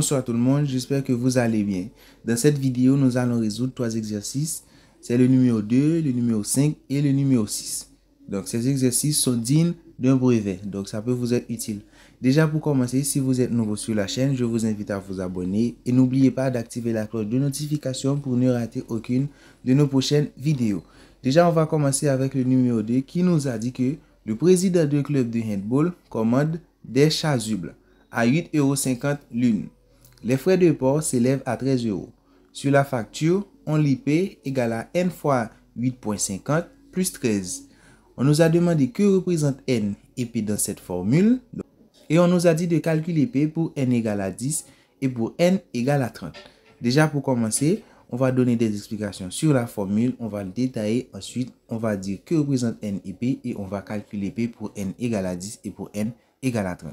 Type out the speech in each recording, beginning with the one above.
Bonsoir tout le monde, j'espère que vous allez bien. Dans cette vidéo, nous allons résoudre trois exercices. C'est le numéro 2, le numéro 5 et le numéro 6. Donc ces exercices sont dignes d'un brevet, donc ça peut vous être utile. Déjà pour commencer, si vous êtes nouveau sur la chaîne, je vous invite à vous abonner et n'oubliez pas d'activer la cloche de notification pour ne rater aucune de nos prochaines vidéos. Déjà, on va commencer avec le numéro 2 qui nous a dit que le président du club de handball commande des chasubles à euros l'une. Les frais de port s'élèvent à 13 euros. Sur la facture, on lit P égale à n fois 8.50 plus 13. On nous a demandé que représente n et p dans cette formule. Et on nous a dit de calculer p pour n égale à 10 et pour n égale à 30. Déjà pour commencer, on va donner des explications sur la formule, on va le détailler. Ensuite, on va dire que représente n et p et on va calculer p pour n égale à 10 et pour n égale à 30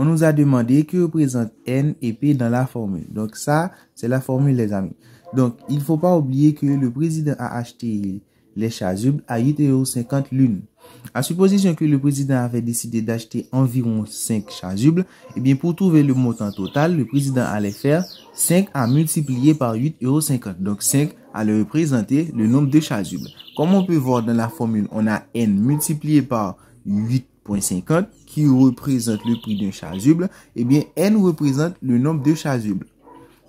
on nous a demandé que représente N et P dans la formule. Donc ça, c'est la formule, les amis. Donc, il ne faut pas oublier que le président a acheté les chasubles à 8,50€ l'une. À supposition que le président avait décidé d'acheter environ 5 chasubles, eh bien pour trouver le montant total, le président allait faire 5 à multiplier par 8,50€. Donc 5 allait représenter le nombre de chasubles. Comme on peut voir dans la formule, on a n multiplié par 8,50 qui représente le prix d'un chasuble, et eh bien, N représente le nombre de chasubles.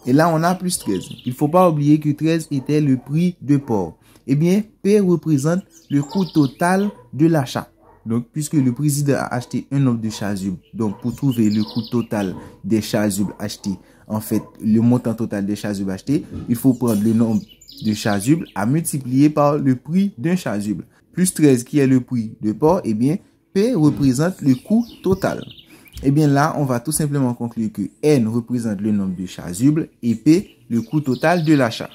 Et là, on a plus 13. Il ne faut pas oublier que 13 était le prix de port. Et eh bien, P représente le coût total de l'achat. Donc, puisque le président a acheté un nombre de chasubles, donc pour trouver le coût total des chasubles achetés, en fait, le montant total des chasubles achetés, il faut prendre le nombre de chasubles à multiplier par le prix d'un chasuble. Plus 13 qui est le prix de port, Et eh bien, P représente le coût total. Eh bien là, on va tout simplement conclure que N représente le nombre de chasubles et P le coût total de l'achat.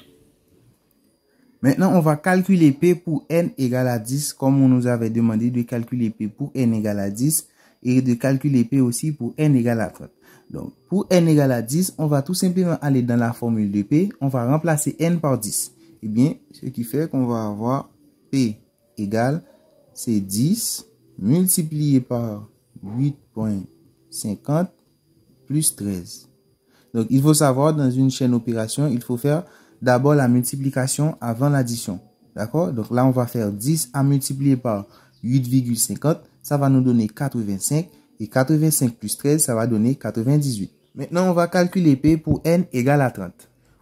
Maintenant, on va calculer P pour N égale à 10 comme on nous avait demandé de calculer P pour N égale à 10 et de calculer P aussi pour N égale à 30. Donc, pour N égale à 10, on va tout simplement aller dans la formule de P. On va remplacer N par 10. Eh bien, ce qui fait qu'on va avoir P égale, c'est 10 multiplié par 8.50 plus 13. Donc, il faut savoir, dans une chaîne opération, il faut faire d'abord la multiplication avant l'addition. D'accord Donc là, on va faire 10 à multiplier par 8,50. Ça va nous donner 85. Et 85 plus 13, ça va donner 98. Maintenant, on va calculer P pour n égale à 30.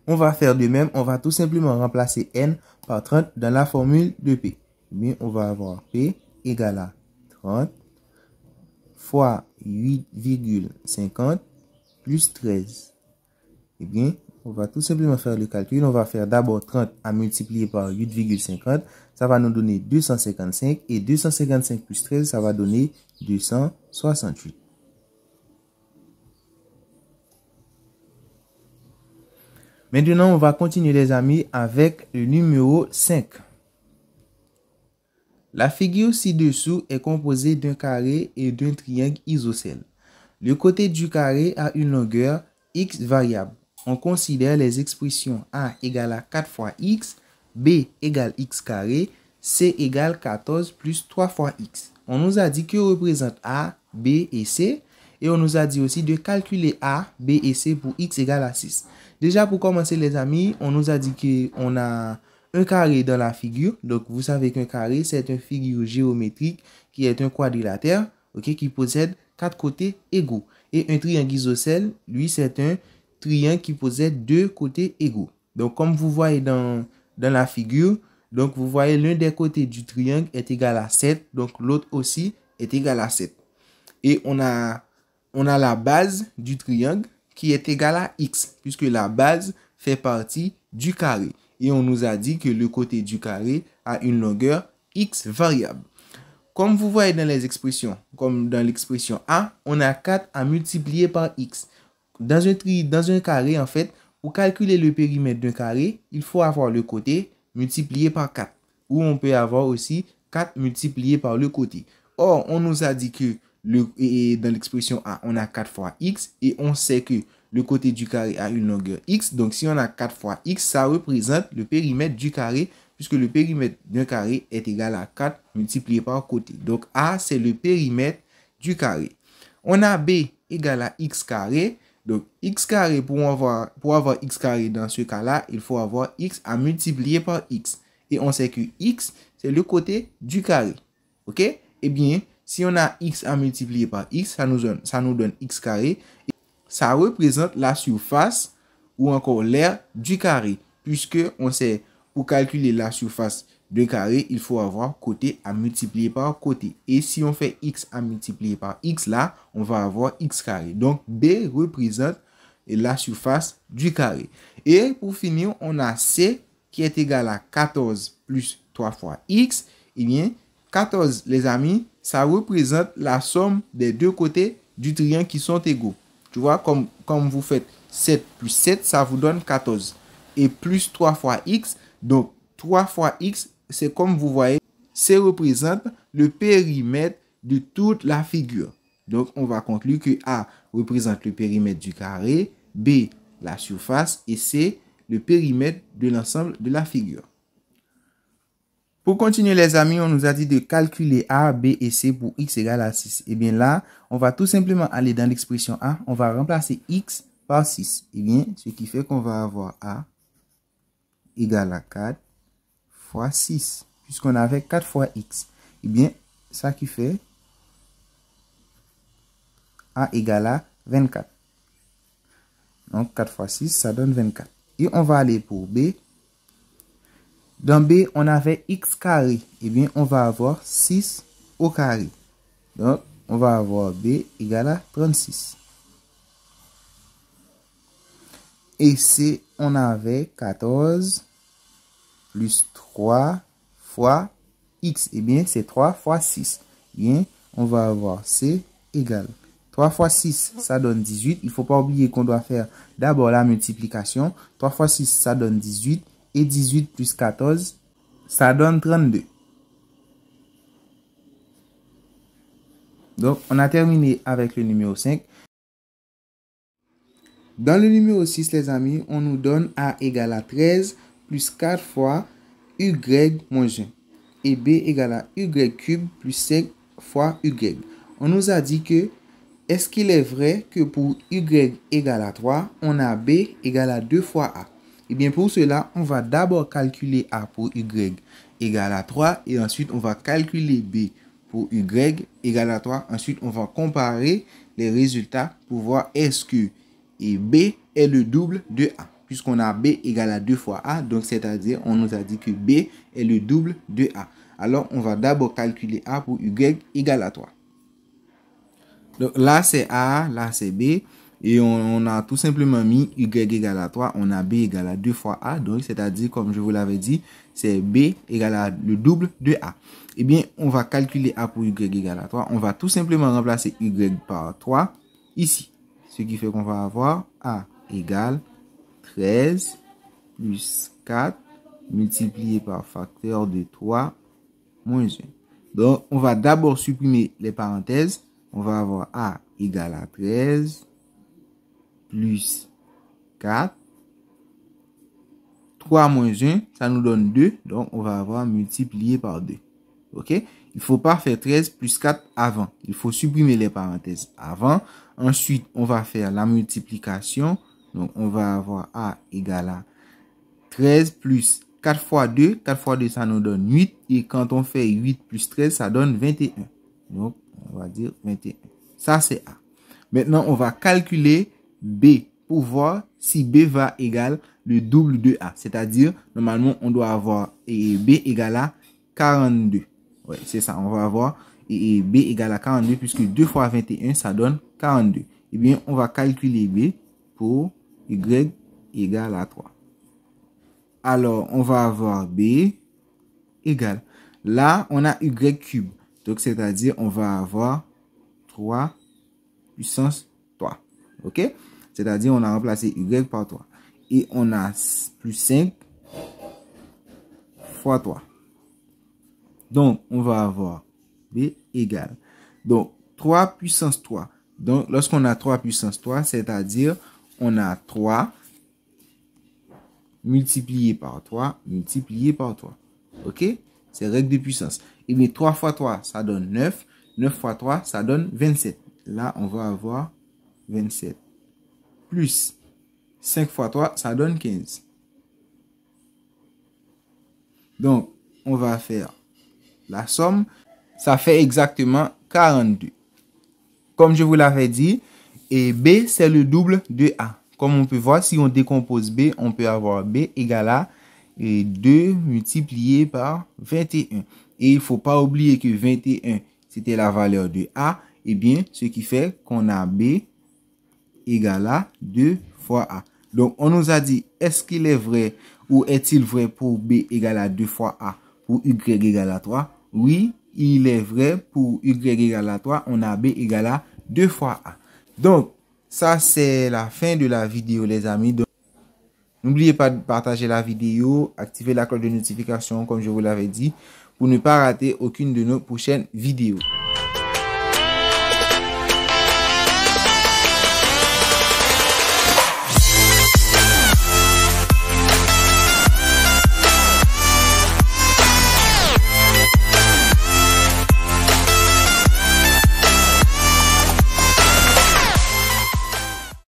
On va faire de même. On va tout simplement remplacer n par 30 dans la formule de P. Mais on va avoir P égale à fois 8,50 plus 13. Eh bien, on va tout simplement faire le calcul. On va faire d'abord 30 à multiplier par 8,50. Ça va nous donner 255. Et 255 plus 13, ça va donner 268. Maintenant, on va continuer les amis avec le numéro 5. La figure ci-dessous est composée d'un carré et d'un triangle isocèle. Le côté du carré a une longueur x variable. On considère les expressions a égale à 4 fois x, b égale x carré, c égale 14 plus 3 fois x. On nous a dit que représente a, b et c. Et on nous a dit aussi de calculer a, b et c pour x égale à 6. Déjà pour commencer les amis, on nous a dit qu'on a un carré dans la figure. Donc, vous savez qu'un carré, c'est une figure géométrique qui est un quadrilatère, ok, qui possède quatre côtés égaux. Et un triangle isocèle, lui, c'est un triangle qui possède deux côtés égaux. Donc, comme vous voyez dans, dans la figure, donc vous voyez l'un des côtés du triangle est égal à 7, donc l'autre aussi est égal à 7. Et on a, on a la base du triangle qui est égale à x, puisque la base fait partie du carré et on nous a dit que le côté du carré a une longueur x variable. Comme vous voyez dans les expressions, comme dans l'expression a, on a 4 à multiplier par x. Dans un, dans un carré, en fait, pour calculer le périmètre d'un carré, il faut avoir le côté multiplié par 4. Ou on peut avoir aussi 4 multiplié par le côté. Or, on nous a dit que le, dans l'expression a, on a 4 fois x et on sait que le côté du carré a une longueur x. Donc, si on a 4 fois x, ça représente le périmètre du carré, puisque le périmètre d'un carré est égal à 4 multiplié par côté. Donc, A, c'est le périmètre du carré. On a B égal à x carré. Donc, x carré, pour avoir, pour avoir x carré dans ce cas-là, il faut avoir x à multiplier par x. Et on sait que x, c'est le côté du carré. OK Eh bien, si on a x à multiplier par x, ça nous donne, ça nous donne x carré ça représente la surface ou encore l'air du carré. Puisque on sait, pour calculer la surface du carré, il faut avoir côté à multiplier par côté. Et si on fait x à multiplier par x, là, on va avoir x carré. Donc, B représente la surface du carré. Et pour finir, on a C qui est égal à 14 plus 3 fois x. Eh bien, 14, les amis, ça représente la somme des deux côtés du triangle qui sont égaux. Tu vois, comme, comme vous faites 7 plus 7, ça vous donne 14. Et plus 3 fois x, donc 3 fois x, c'est comme vous voyez, c'est représente le périmètre de toute la figure. Donc, on va conclure que A représente le périmètre du carré, B, la surface, et C, le périmètre de l'ensemble de la figure. Pour continuer les amis, on nous a dit de calculer A, B et C pour x égale à 6. Et eh bien là, on va tout simplement aller dans l'expression A, on va remplacer x par 6. Et eh bien, ce qui fait qu'on va avoir A égale à 4 fois 6, puisqu'on avait 4 fois x. Et eh bien, ça qui fait A égale à 24. Donc 4 fois 6, ça donne 24. Et on va aller pour B, dans B, on avait x carré. Eh bien, on va avoir 6 au carré. Donc, on va avoir B égale à 36. Et C, on avait 14 plus 3 fois x. Eh bien, c'est 3 fois 6. Eh bien, on va avoir C égale. 3 fois 6, ça donne 18. Il ne faut pas oublier qu'on doit faire d'abord la multiplication. 3 fois 6, ça donne 18 et 18 plus 14, ça donne 32. Donc, on a terminé avec le numéro 5. Dans le numéro 6, les amis, on nous donne A égale à 13 plus 4 fois Y moins 1. Et B égale à Y cube plus 5 fois Y. On nous a dit que, est-ce qu'il est vrai que pour Y égale à 3, on a B égale à 2 fois A et eh bien, pour cela, on va d'abord calculer A pour Y égale à 3 et ensuite on va calculer B pour Y égale à 3. Ensuite, on va comparer les résultats pour voir est-ce que et B est le double de A. Puisqu'on a B égale à 2 fois A, donc c'est-à-dire on nous a dit que B est le double de A. Alors, on va d'abord calculer A pour Y égale à 3. Donc là, c'est A, là, c'est B. Et on, a tout simplement mis y égale à 3, on a b égale à 2 fois a. Donc, c'est-à-dire, comme je vous l'avais dit, c'est b égale à le double de a. Eh bien, on va calculer a pour y égale à 3. On va tout simplement remplacer y par 3 ici. Ce qui fait qu'on va avoir a égale 13 plus 4 multiplié par facteur de 3 moins 1. Donc, on va d'abord supprimer les parenthèses. On va avoir a égale à 13 plus 4. 3 moins 1, ça nous donne 2. Donc, on va avoir multiplié par 2. OK Il faut pas faire 13 plus 4 avant. Il faut supprimer les parenthèses avant. Ensuite, on va faire la multiplication. Donc, on va avoir A égale à 13 plus 4 fois 2. 4 fois 2, ça nous donne 8. Et quand on fait 8 plus 13, ça donne 21. Donc, on va dire 21. Ça, c'est A. Maintenant, on va calculer B pour voir si B va égale le double de A. C'est-à-dire, normalement, on doit avoir B égale à 42. Ouais, c'est ça, on va avoir B égale à 42 puisque 2 fois 21, ça donne 42. Eh bien, on va calculer B pour Y égale à 3. Alors, on va avoir B égale. Là, on a Y cube. Donc, c'est-à-dire, on va avoir 3 puissance OK C'est-à-dire, on a remplacé Y par 3. Et on a plus 5 fois 3. Donc, on va avoir B égale. Donc, 3 puissance 3. Donc, lorsqu'on a 3 puissance 3, c'est-à-dire, on a 3 multiplié par 3, multiplié par 3. OK C'est règle de puissance. Et bien, 3 fois 3, ça donne 9. 9 fois 3, ça donne 27. Là, on va avoir 27. Plus 5 fois 3, ça donne 15. Donc, on va faire la somme. Ça fait exactement 42. Comme je vous l'avais dit, et B, c'est le double de A. Comme on peut voir, si on décompose B, on peut avoir B égale à et 2 multiplié par 21. Et il ne faut pas oublier que 21, c'était la valeur de A. Eh bien, ce qui fait qu'on a B égale à 2 fois A. Donc, on nous a dit, est-ce qu'il est vrai ou est-il vrai pour B égale à 2 fois A pour Y égale à 3? Oui, il est vrai pour Y égale à 3, on a B égale à 2 fois A. Donc, ça c'est la fin de la vidéo les amis. Donc N'oubliez pas de partager la vidéo, activer la cloche de notification comme je vous l'avais dit pour ne pas rater aucune de nos prochaines vidéos.